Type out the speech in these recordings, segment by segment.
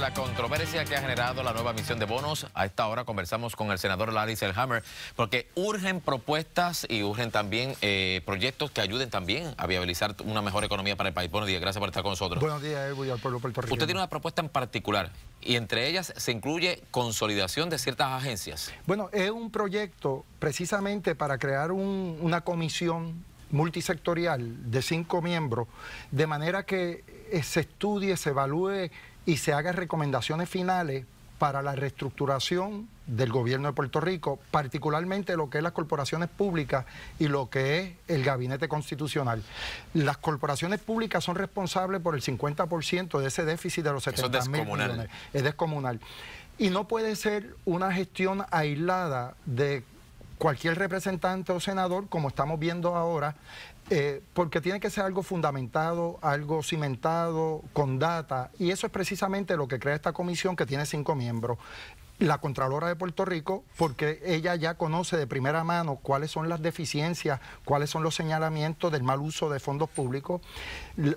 La controversia que ha generado la nueva misión de bonos, a esta hora conversamos con el senador Larry Selhammer, porque urgen propuestas y urgen también eh, proyectos que ayuden también a viabilizar una mejor economía para el país. Buenos días, gracias por estar con nosotros. Buenos días, y al pueblo puertorriqueño. Usted tiene una propuesta en particular y entre ellas se incluye consolidación de ciertas agencias. Bueno, es un proyecto precisamente para crear una comisión multisectorial de cinco miembros, de manera que eh, se estudie, se evalúe y se hagan recomendaciones finales para la reestructuración del gobierno de Puerto Rico, particularmente lo que es las corporaciones públicas y lo que es el gabinete constitucional. Las corporaciones públicas son responsables por el 50% de ese déficit de los 70 mil millones. Es descomunal. Y no puede ser una gestión aislada de cualquier representante o senador, como estamos viendo ahora, eh, porque tiene que ser algo fundamentado, algo cimentado, con data, y eso es precisamente lo que crea esta comisión que tiene cinco miembros. La Contralora de Puerto Rico, porque ella ya conoce de primera mano cuáles son las deficiencias, cuáles son los señalamientos del mal uso de fondos públicos.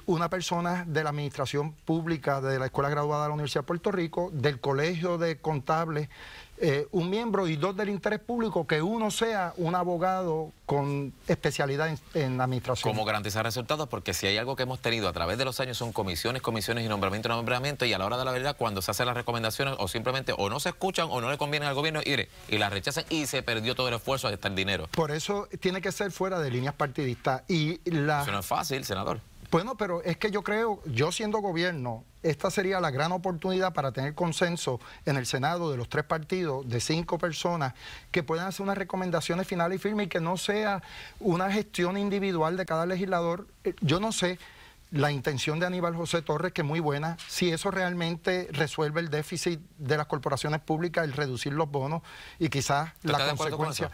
Una persona de la Administración Pública de la Escuela Graduada de la Universidad de Puerto Rico, del Colegio de Contables, eh, un miembro y dos del interés público, que uno sea un abogado con especialidad en, administración. ¿Cómo garantizar resultados? Porque si hay algo que hemos tenido a través de los años son comisiones, comisiones y nombramiento, nombramiento, y a la hora de la verdad, cuando se hacen las recomendaciones o simplemente o no se escuchan o no le convienen al gobierno, y, y las rechazan y se perdió todo el esfuerzo hasta el dinero. Por eso tiene que ser fuera de líneas partidistas. y la... Eso no es fácil, senador. Bueno, pero es que yo creo, yo siendo gobierno, esta sería la gran oportunidad para tener consenso en el Senado de los tres partidos, de cinco personas, que puedan hacer unas recomendaciones finales y firmes y que no sea una gestión individual de cada legislador. Eh, yo no sé la intención de Aníbal José Torres, que es muy buena, si eso realmente resuelve el déficit de las corporaciones públicas, el reducir los bonos y quizás la consecuencia.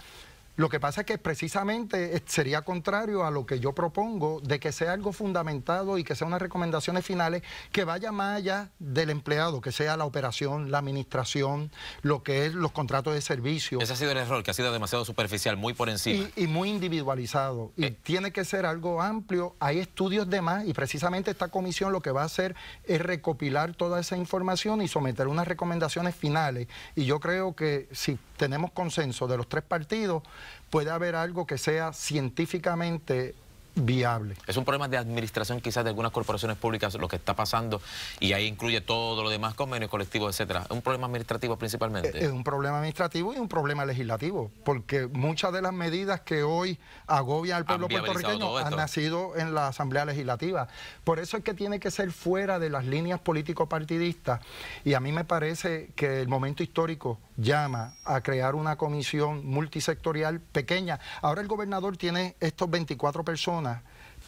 Lo que pasa es que precisamente eh, sería contrario a lo que yo propongo de que sea algo fundamentado y que sea unas recomendaciones finales que vaya más allá del empleado, que sea la operación, la administración, lo que es los contratos de servicio. Ese ha sido el error, que ha sido demasiado superficial, muy por encima. Y, muy individualizado. Y eh. tiene que ser algo amplio. Hay estudios de más y precisamente esta comisión lo que va a hacer es recopilar toda esa información y someter unas recomendaciones finales. Y yo creo que si tenemos consenso de los tres partidos, puede haber algo que sea científicamente viable. Es un problema de administración quizás de algunas corporaciones públicas lo que está pasando y ahí incluye todo lo demás, convenios colectivos, etcétera. ¿Es un problema administrativo principalmente? Eh, es un problema administrativo y un problema legislativo, porque muchas de las medidas que hoy agobian al pueblo puertorriqueño han nacido en la Asamblea Legislativa. Por eso es que tiene que ser fuera de las líneas político-partidistas y a mí me parece que el momento histórico llama a crear una comisión multisectorial pequeña. Ahora el gobernador tiene estos 24 personas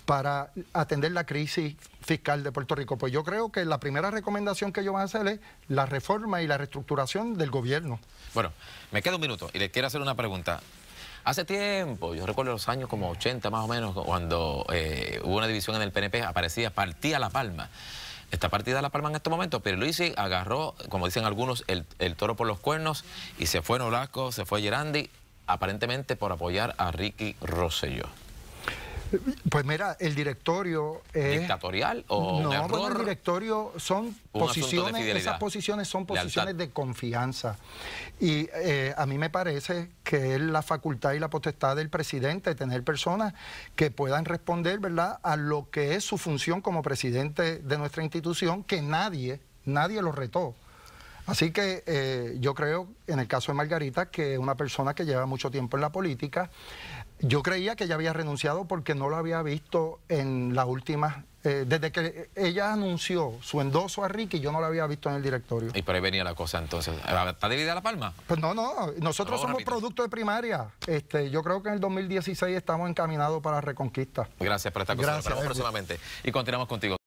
para atender la crisis fiscal de Puerto Rico. Pues yo creo que la primera recomendación que ellos van a hacer es la reforma y la reestructuración del gobierno. Bueno, me queda un minuto y les quiero hacer una pregunta. Hace tiempo, yo recuerdo los años como 80 más o menos, cuando eh, hubo una división en el PNP, aparecía Partía La Palma está partida la palma en este momento. Pierluisi agarró, como dicen algunos, el, toro por los cuernos y se fue Nolasco, se fue Gerandi, aparentemente por apoyar a Ricky Rosselló. Pues mira, el directorio es... ¿Dictatorial o No, un error, el directorio son posiciones, esas posiciones son posiciones de confianza. Y eh, a mí me parece que es la facultad y la potestad del presidente tener personas que puedan responder, ¿verdad?, a lo que es su función como presidente de nuestra institución, que nadie, nadie lo retó. Así que eh, yo creo, en el caso de Margarita, que es una persona que lleva mucho tiempo en la política, yo creía que ella había renunciado porque no la había visto en las últimas eh, desde que ella anunció su endoso a Ricky, yo no la había visto en el directorio. Y por ahí venía la cosa entonces. ¿Está dividida la palma? Pues no, no. Nosotros somos producto de primaria. Este, yo creo que en el 2016 estamos encaminados para reconquista. Gracias por esta cosa. Gracias. Próximamente Y continuamos contigo.